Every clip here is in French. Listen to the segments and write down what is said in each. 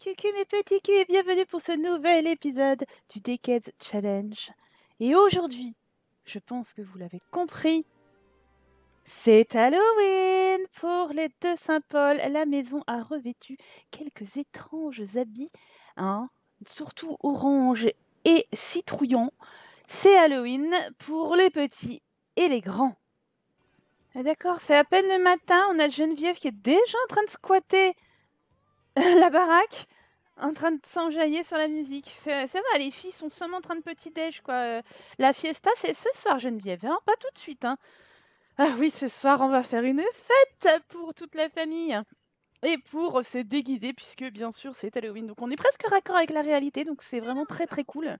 Cucu mes petits culs et bienvenue pour ce nouvel épisode du Decades Challenge. Et aujourd'hui, je pense que vous l'avez compris, c'est Halloween Pour les deux Saint-Paul, la maison a revêtu quelques étranges habits, hein, surtout orange et citrouillon. C'est Halloween pour les petits et les grands. Ah, d'accord, c'est à peine le matin, on a Geneviève qui est déjà en train de squatter la baraque en train de s'enjailler sur la musique. Ça va, les filles sont seulement en train de petit-déj, quoi. Euh, la fiesta, c'est ce soir, Geneviève, hein, pas tout de suite, hein. Ah oui, ce soir, on va faire une fête pour toute la famille. Et pour se déguiser, puisque bien sûr, c'est Halloween. Donc on est presque raccord avec la réalité, donc c'est vraiment très très cool.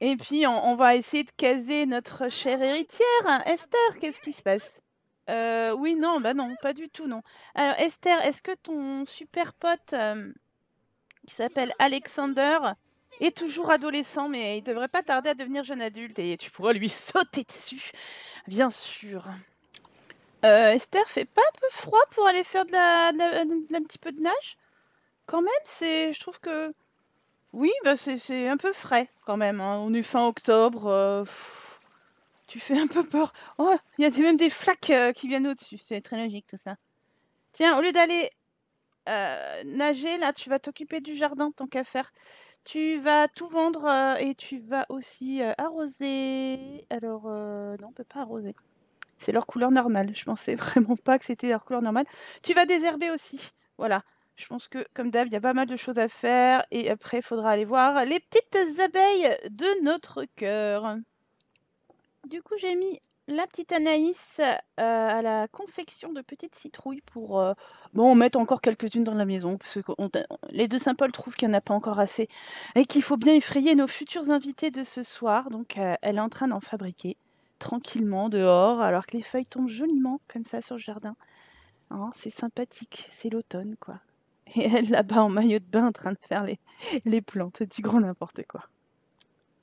Et puis, on, on va essayer de caser notre chère héritière, hein. Esther. Qu'est-ce qui se passe euh, oui, non, bah non, pas du tout, non. Alors, Esther, est-ce que ton super pote euh, qui s'appelle Alexander est toujours adolescent, mais il devrait pas tarder à devenir jeune adulte et tu pourras lui sauter dessus, bien sûr. Euh, Esther, fait pas un peu froid pour aller faire de la, un petit peu de nage Quand même, c'est, je trouve que oui, bah c'est un peu frais quand même. Hein. On est fin octobre. Euh, tu fais un peu peur. Oh, il y a même des flaques euh, qui viennent au-dessus. C'est très logique tout ça. Tiens, au lieu d'aller euh, nager, là, tu vas t'occuper du jardin, tant qu'à Tu vas tout vendre euh, et tu vas aussi arroser. Alors, non, on peut pas arroser. C'est leur couleur normale. Je pensais vraiment pas que c'était leur couleur normale. Tu vas désherber aussi. Voilà. Je pense que, comme d'hab, il y a pas mal de choses à faire. Et après, il faudra aller voir les petites abeilles de notre cœur. Du coup, j'ai mis la petite Anaïs euh, à la confection de petites citrouilles pour euh, bon, mettre encore quelques-unes dans la maison, parce que les deux Saint-Paul trouvent qu'il n'y en a pas encore assez et qu'il faut bien effrayer nos futurs invités de ce soir. Donc, euh, elle est en train d'en fabriquer tranquillement dehors, alors que les feuilles tombent joliment comme ça sur le jardin. Oh, c'est sympathique, c'est l'automne, quoi. Et elle, là-bas, en maillot de bain, en train de faire les, les plantes, du grand n'importe quoi.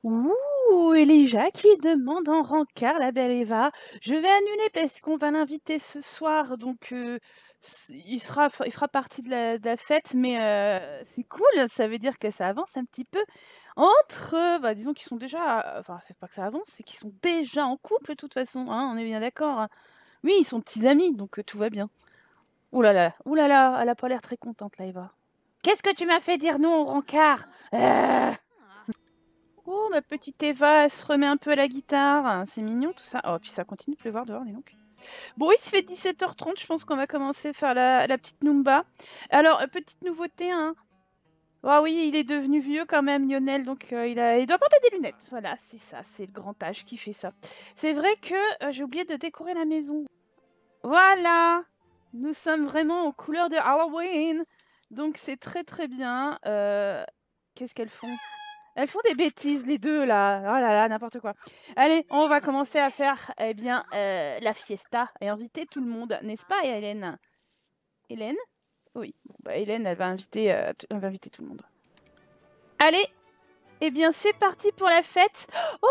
Ouh Ouh, Elijah qui demande en rancard la belle Eva. Je vais annuler parce qu'on va l'inviter ce soir, donc euh, il, sera, il fera partie de la, fête, mais euh, c'est cool, ça veut dire que ça avance un petit peu entre, bah, disons qu'ils sont déjà, enfin c'est pas que ça avance, c'est qu'ils sont déjà en couple de toute façon, hein, on est bien d'accord. Hein. Oui, ils sont petits amis, donc euh, tout va bien. Ouh là là, ouh là là, elle a pas l'air très contente là Eva. Qu'est-ce que tu m'as fait dire non au rancard Oh, ma petite Eva, elle se remet un peu à la guitare. C'est mignon tout ça. Oh, puis ça continue de pleuvoir dehors, les donc. Bon, il se fait 17h30, je pense qu'on va commencer à faire la, petite Numba. Alors, euh, petite nouveauté, hein. Ah oh, oui, il est devenu vieux quand même, Lionel, donc euh, il, a, doit porter des lunettes. Voilà, c'est ça, c'est le grand âge qui fait ça. C'est vrai que euh, j'ai oublié de décorer la maison. Voilà Nous sommes vraiment aux couleurs de Halloween Donc c'est très très bien. Qu'est-ce qu'elles font elles font des bêtises, les deux, là. Oh là là, n'importe quoi. Allez, on va commencer à faire, eh bien, euh, la fiesta et inviter tout le monde, n'est-ce pas, Hélène Hélène Oui. Bon, bah, Hélène, elle va, inviter, euh, inviter tout le monde. Allez Eh bien, c'est parti pour la fête Oh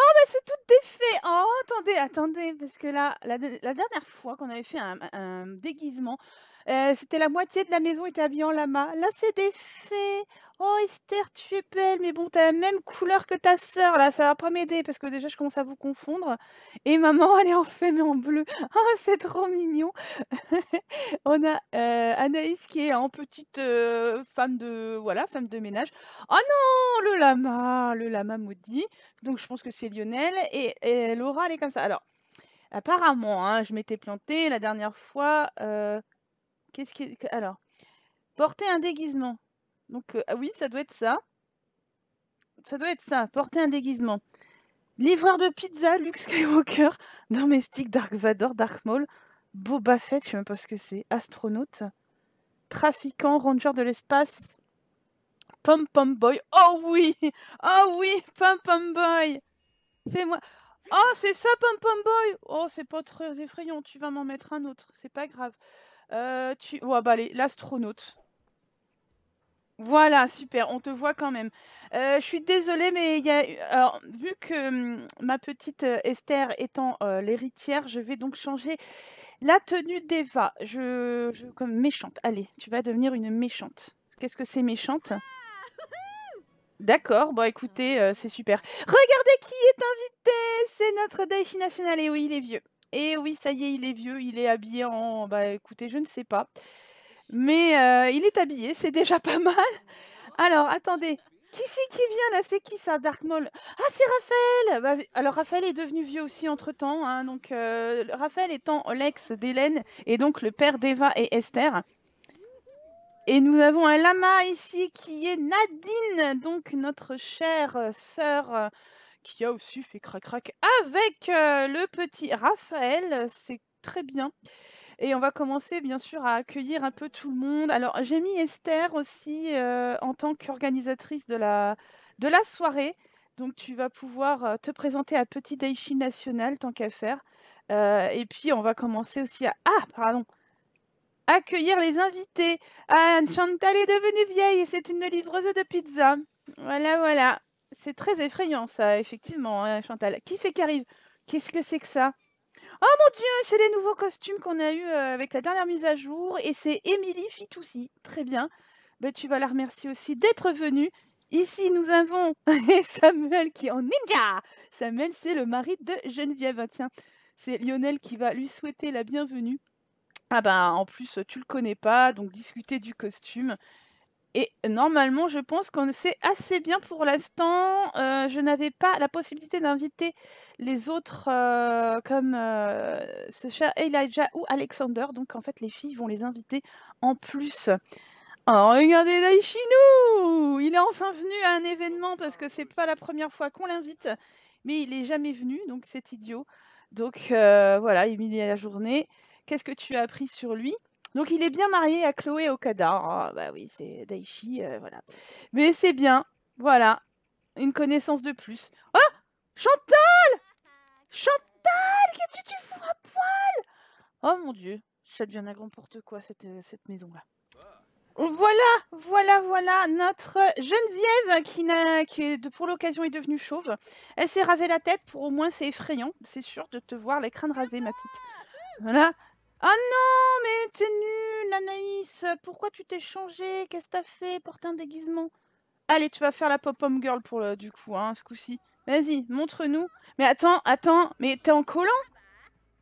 Oh, bah, c'est tout défait Oh, attendez, attendez, parce que là, la, dernière fois qu'on avait fait un déguisement, euh, c'était la moitié de la maison était habillée en lama. Là, c'est des fées. Oh, Esther, tu es belle, mais bon, t'as la même couleur que ta sœur, là, ça va pas m'aider, parce que déjà, je commence à vous confondre. Et maman, elle est en fait, mais en bleu. Oh, c'est trop mignon. On a euh, Anaïs qui est en petite euh, femme de voilà femme de ménage. Oh non, le lama, le lama maudit. Donc, je pense que c'est Lionel. Et, Laura, elle est comme ça. Alors, apparemment, hein, je m'étais plantée la dernière fois. Alors. Porter un déguisement. Donc, euh, ah oui, ça doit être ça. Ça doit être ça. Porter un déguisement. Livreur de pizza, Luke Skywalker, domestique, Dark Vador, Dark Maul, Boba Fett, je sais même pas ce que c'est, astronaute, trafiquant, ranger de l'espace, Pom Pom Boy. Oh oui Oh oui Pom Pom Boy Fais-moi... Oh, c'est ça, Pom Pom Boy Oh, c'est pas très effrayant, tu vas m'en mettre un autre, c'est pas grave. Euh, tu... Ouais, bah, l'astronaute. Voilà, super, on te voit quand même. Euh, je suis désolée, mais y a... vu que hum, ma petite euh, Esther étant l'héritière, je vais donc changer la tenue d'Eva. Je... je... Comme méchante. Allez, tu vas devenir une méchante. Qu'est-ce que c'est méchante D'accord, bon écoutez, c'est super. Regardez qui est invité C'est notre Daichi National et oui, il est vieux. Et oui, ça y est, il est vieux, il est habillé en... Bah écoutez, je ne sais pas. Mais euh, il est habillé, c'est déjà pas mal. Alors, attendez. Qui c'est qui vient là C'est qui ça, Dark Maul Ah, c'est Raphaël bah, Alors, Raphaël est devenu vieux aussi entre-temps. Hein, donc, euh, Raphaël étant l'ex d'Hélène et donc le père d'Eva et Esther. Et nous avons un lama ici qui est Nadine, donc notre chère sœur euh, qui a aussi fait crac-crac avec euh, le petit Raphaël. C'est très bien. Et on va commencer bien sûr à accueillir un peu tout le monde. Alors j'ai mis Esther aussi euh, en tant qu'organisatrice de la, de la soirée. Donc tu vas pouvoir euh, te présenter à Petit Daichi National tant qu'à faire. et puis on va commencer aussi à... Ah, pardon Accueillir les invités. Ah, Chantal est devenue vieille et c'est une livreuse de pizza. Voilà, voilà c'est très effrayant, ça, effectivement, hein, Chantal. Qui c'est qui arrive Qu'est-ce que c'est que ça Oh mon dieu, c'est les nouveaux costumes qu'on a eu euh, avec la dernière mise à jour. Et c'est Émilie Fitoussi. Très bien. Ben, tu vas la remercier aussi d'être venue. Ici, nous avons Samuel qui est en ninja. Samuel, c'est le mari de Geneviève. Ah, tiens, c'est Lionel qui va lui souhaiter la bienvenue. Ah ben, en plus, tu le connais pas, donc discuter du costume. Et normalement, je pense qu'on sait assez bien pour l'instant. Euh, je n'avais pas la possibilité d'inviter les autres euh, comme euh, ce cher Elijah ou Alexander. Donc en fait, les filles vont les inviter en plus. Oh, regardez Daishinou Il est enfin venu à un événement parce que c'est pas la première fois qu'on l'invite. Mais il est jamais venu, donc c'est idiot. Donc voilà, Emilie à la journée. Qu'est-ce que tu as appris sur lui donc il est bien marié à Chloé Okada. Ah, bah oui, c'est Daichi, euh, voilà. Mais c'est bien, voilà. Une connaissance de plus. Oh Chantal Chantal Qu'est-ce que tu fous à poil Oh mon dieu, ça devient un n'importe quoi cette, euh, cette maison-là. Voilà, voilà, voilà, notre Geneviève qui, n'a, qui pour l'occasion est devenue chauve. Elle s'est rasée la tête, pour au moins c'est effrayant, c'est sûr, de te voir les crânes rasés, ma petite. Voilà, Oh non, mais t'es nulle, Anaïs. Pourquoi tu t'es changée Qu'est-ce que t'as fait Porte un déguisement. Allez, tu vas faire la pom pom girl pour le, du coup, hein, ce coup-ci. Vas-y, montre-nous. Mais attends, attends, mais t'es en collant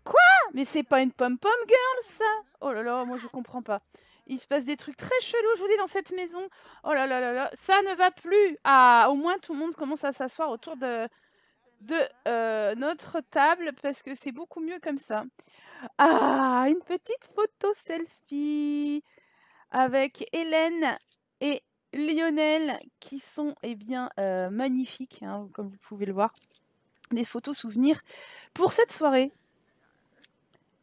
Quoi Mais c'est pas une pom-pom girl, ça Oh là là, moi je comprends pas. Il se passe des trucs très chelous, je vous dis, dans cette maison. Oh là là là là, ça ne va plus Ah, au moins tout le monde commence à s'asseoir autour de, de euh, notre table, parce que c'est beaucoup mieux comme ça. Ah, une petite photo selfie avec Hélène et Lionel qui sont eh bien, euh, magnifiques, hein, comme vous pouvez le voir. Des photos souvenirs pour cette soirée.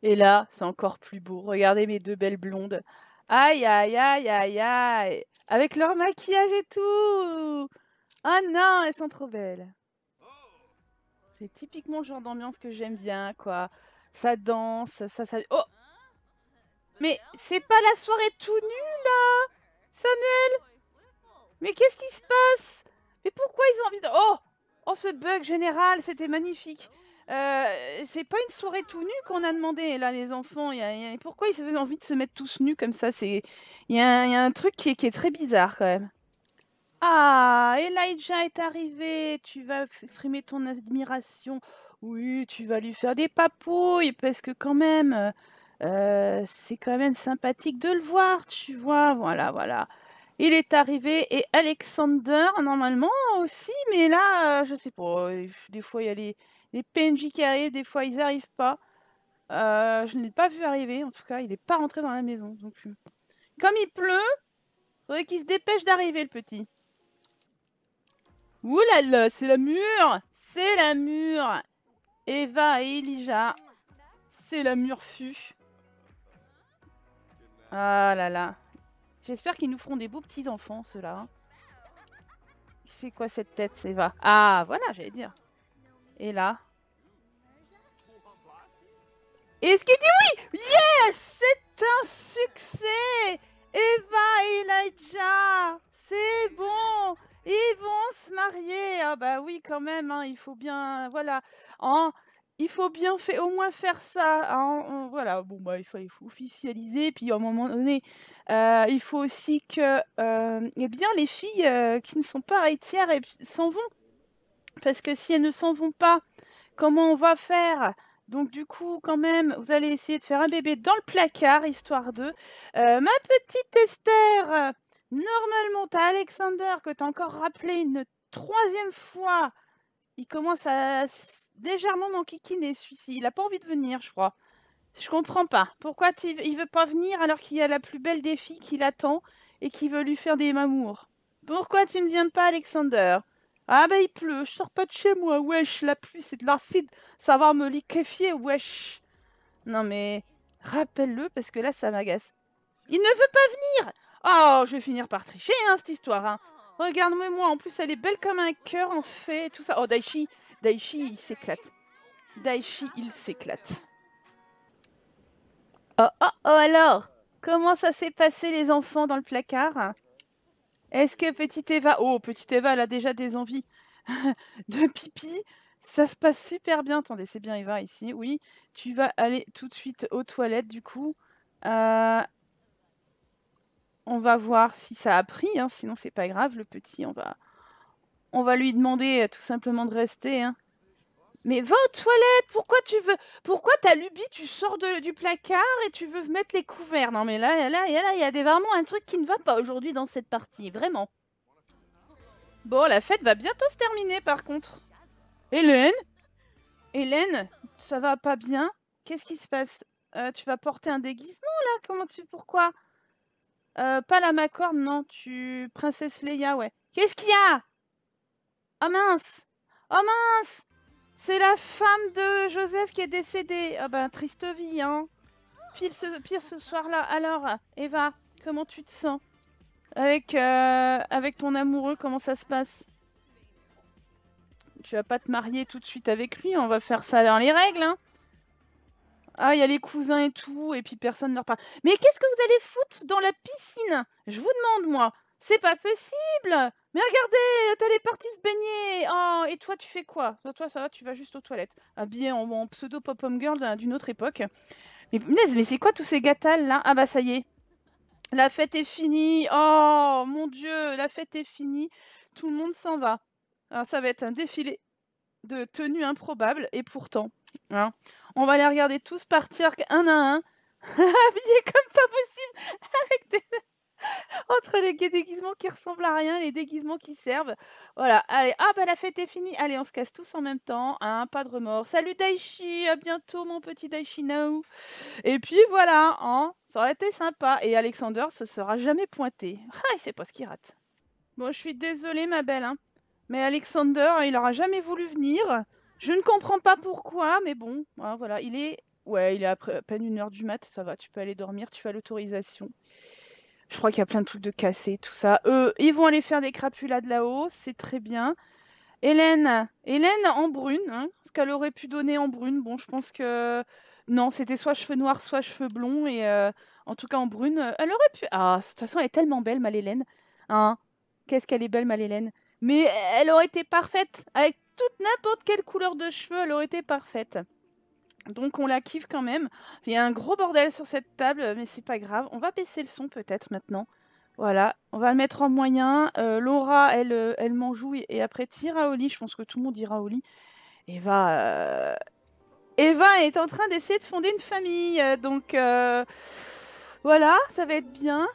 Et là, c'est encore plus beau. Regardez mes deux belles blondes. Aïe, aïe, aïe, aïe, aïe. Avec leur maquillage et tout. Oh non, elles sont trop belles. C'est typiquement le genre d'ambiance que j'aime bien, quoi ça danse, ça, ça... Oh Mais c'est pas la soirée tout nue, là Samuel Mais qu'est-ce qui se passe Mais pourquoi ils ont envie de... Oh Oh, ce bug général, c'était magnifique euh, c'est pas une soirée tout nue qu'on a demandé là les enfants. Il Pourquoi ils avaient envie de se mettre tous nus comme ça C'est il y, a un truc qui qui est très bizarre quand même. Ah, Elijah est arrivé. Tu vas exprimer ton admiration. Oui, tu vas lui faire des papouilles parce que quand même, euh, c'est quand même sympathique de le voir, tu vois. Voilà, voilà. Il est arrivé et Alexander, normalement aussi, mais là, euh, je sais pas. Euh, des fois, il y a les, PNJ qui arrivent, des fois, ils n'arrivent pas. je ne l'ai pas vu arriver, en tout cas, il n'est pas rentré dans la maison. Donc, hmm. comme il pleut, faudrait qu'il se dépêche d'arriver, le petit. Ouh là là, c'est la mûre C'est la mur Eva et Elijah. C'est la murfu. Ah là là. J'espère qu'ils nous feront des beaux petits enfants, ceux-là. C'est quoi cette tête, Eva Ah, voilà, j'allais dire. Et là Est-ce qu'il dit oui Yes C'est un succès Eva et Elijah C'est bon ils vont se marier. Ah bah oui, quand même. Hein, il faut bien, voilà. il faut bien fait au moins faire ça. Hein. voilà. Bon bah il faut, il faut officialiser. Puis à un moment donné, euh, il faut aussi que, euh, eh bien, les filles euh, qui ne sont pas haïtières eh s'en vont. Parce que si elles ne s'en vont pas, comment on va faire? Donc du coup, quand même, vous allez essayer de faire un bébé dans le placard, histoire de... Euh, ma petite Esther! Normalement, t'as Alexander que t'as encore rappelé une troisième fois. Il commence à légèrement m'enquiquiner celui-ci. Il a pas envie de venir, je crois. Je comprends pas. Pourquoi il veut pas venir alors qu'il y a la plus belle des filles qui l'attend et qui veut lui faire des mamours Pourquoi tu ne viens pas, Alexander Ah bah, il pleut, je sors pas de chez moi, wesh, la pluie c'est de l'acide, ça va me liquéfier, wesh. Non mais rappelle-le parce que là ça m'agace. Il ne veut pas venir Oh, je vais finir par tricher, hein, cette histoire. Hein. Regarde-moi, moi, en plus, elle est belle comme un cœur en fait, tout ça. Oh, Daichi, Daichi, il s'éclate. Daichi, il s'éclate. Oh, oh, oh, alors Comment ça s'est passé, les enfants, dans le placard Est-ce que petite Eva... Oh, petite Eva, elle a déjà des envies de pipi. Ça se passe super bien. Attendez, c'est bien Eva, ici. Oui, tu vas aller tout de suite aux toilettes, du coup. Euh on va voir si ça a pris, hein, sinon c'est pas grave, le petit, on va, on va lui demander euh, tout simplement de rester. Hein. Mais va aux toilettes, pourquoi tu veux, pourquoi ta lubie, tu sors du placard et tu veux mettre les couverts Non mais là, là, là, il y a des, vraiment un truc qui ne va pas aujourd'hui dans cette partie, vraiment. Bon, la fête va bientôt se terminer par contre. Hélène Hélène, ça va pas bien Qu'est-ce qui se passe euh, Tu vas porter un déguisement là Comment tu, pourquoi euh, pas la Macorne, non. Tu... Princesse Leia, ouais. Qu'est-ce qu'il y a Oh mince Oh mince C'est la femme de Joseph qui est décédée. oh ben, triste vie, hein. Pire ce, pire ce soir-là. Alors, Eva, comment tu te sens avec, euh, avec ton amoureux, comment ça se passe Tu vas pas te marier tout de suite avec lui, on va faire ça dans les règles, hein ah, il y a les cousins et tout, et puis personne ne leur parle. Mais qu'est-ce que vous allez foutre dans la piscine Je vous demande, moi. C'est pas possible Mais regardez, t'as les parties se baigner oh, Et toi, tu fais quoi Toi, ça va, tu vas juste aux toilettes. Habillé en, en pseudo pop-up girl d'une autre époque. Mais, mais c'est quoi tous ces gâtales là Ah bah, ça y est. La fête est finie Oh, mon Dieu La fête est finie Tout le monde s'en va. Alors, ah, ça va être un défilé de tenues improbables, et pourtant... Hein. on va les regarder tous partir un à un, habillés comme pas possible, entre les déguisements qui ressemblent à rien, les déguisements qui servent. Voilà, allez, ah bah la fête est finie, allez, on se casse tous en même temps, hein, pas de remords. Salut Daichi, à bientôt mon petit Daichi Nao. Et puis voilà, hein, ça aurait été sympa. Et Alexander se sera jamais pointé. Ah, il sait pas ce qu'il rate. Bon, je suis désolée ma belle, mais Alexander, il aura jamais voulu venir. Je ne comprends pas pourquoi, mais bon, hein, voilà, il est, ouais, il est à, peine une heure du mat, ça va, tu peux aller dormir, tu as l'autorisation. Je crois qu'il y a plein de trucs de cassés, tout ça. Eux, ils vont aller faire des crapulas de là-haut, c'est très bien. Hélène, Hélène en brune, hein, ce qu'elle aurait pu donner en brune. Bon, je pense que non, c'était soit cheveux noirs, soit cheveux blonds, et euh, en tout cas en brune, elle aurait pu. Ah, de toute façon, elle est tellement belle, ma Hein Qu'est-ce qu'elle est belle, Hélène. Mais elle aurait été parfaite avec toute n'importe quelle couleur de cheveux, elle aurait été parfaite. Donc on la kiffe quand même. Il y a un gros bordel sur cette table, mais c'est pas grave. On va baisser le son peut-être maintenant. Voilà, on va le mettre en moyen. Euh, Laura, elle, euh, elle jouit. et après tira au lit. Je pense que tout le monde ira au lit. Eva, euh, Eva est en train d'essayer de fonder une famille. Donc voilà, ça va être bien.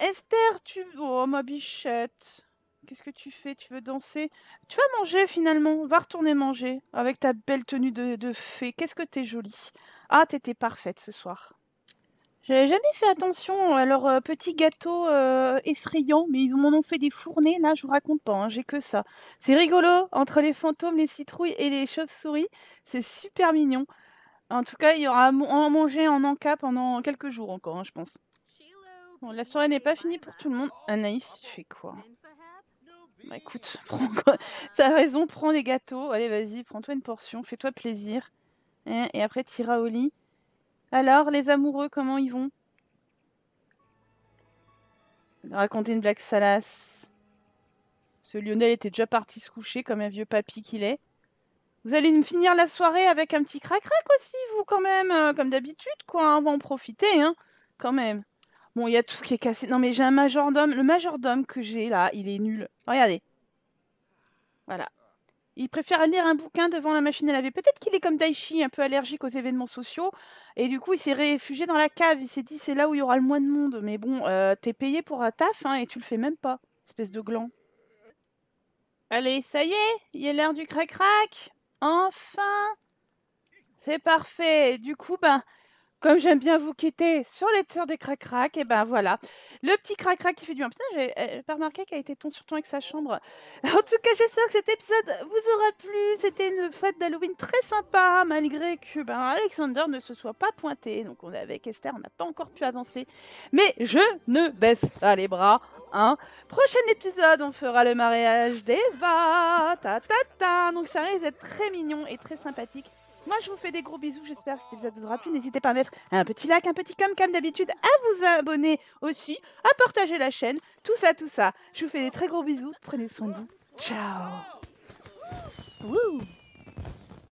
Esther, tu... Oh ma bichette. Qu'est-ce que tu fais Tu veux danser Tu vas manger finalement. Va retourner manger avec ta belle tenue de, fée. Qu'est-ce que t'es jolie. Ah, t'étais parfaite ce soir. J'avais jamais fait attention à leur petit gâteau euh, effrayant. mais ils m'en ont fait des fournées, là, je vous raconte pas, hein, j'ai que ça. C'est rigolo, entre les fantômes, les citrouilles et les chauves-souris, c'est super mignon. En tout cas, il y aura à manger en encas pendant quelques jours encore, hein, je pense. la soirée n'est pas finie pour tout le monde. Anaïs, tu fais quoi bah écoute, ça a raison, prends les gâteaux. Allez, vas-y, prends-toi une portion, fais-toi plaisir. Hein, et après, tira au lit. Alors, les amoureux, comment ils vont Raconter une blague salace. Ce Lionel était déjà parti se coucher comme un vieux papy qu'il est. Vous allez me finir la soirée avec un petit crac-crac aussi, vous, quand même, euh, comme d'habitude, quoi. Hein, on va en profiter, hein, quand même. Bon, il y a tout qui est cassé. Non, mais j'ai un majordome. Le majordome que j'ai là, il est nul. Regardez. Voilà. Il préfère lire un bouquin devant la machine à laver. Peut-être qu'il est comme Daichi, un peu allergique aux événements sociaux. Et du coup, il s'est réfugié dans la cave. Il s'est dit, c'est là où il y aura le moins de monde. Mais bon, euh, t'es payé pour un taf hein, et tu le fais même pas. Espèce de gland. Allez, ça y est, il a l'heure du crac-crac. Enfin. C'est parfait. Du coup, ben, comme j'aime bien vous quitter sur les tours des crac-crac, et ben voilà. Le petit crac-crac qui fait du bien. Putain, j'ai eh, pas remarqué qu'elle était ton sur ton avec sa chambre. En tout cas, j'espère que cet épisode vous aura plu. C'était une fête d'Halloween très sympa, malgré que ben, Alexander ne se soit pas pointé. Donc on est avec Esther, on n'a pas encore pu avancer. Mais je ne baisse pas les bras. Hein. Prochain épisode, on fera le mariage d'Eva. Ta, ta, ta. Donc ça risque d'être très mignon et très sympathique. Moi, je vous fais des gros bisous. J'espère que cette épisode vous aura plu. N'hésitez pas à mettre un petit like, un petit comme, comme d'habitude, à vous abonner aussi, à partager la chaîne, tout ça, tout ça. Je vous fais des très gros bisous. Prenez soin de vous. Ciao.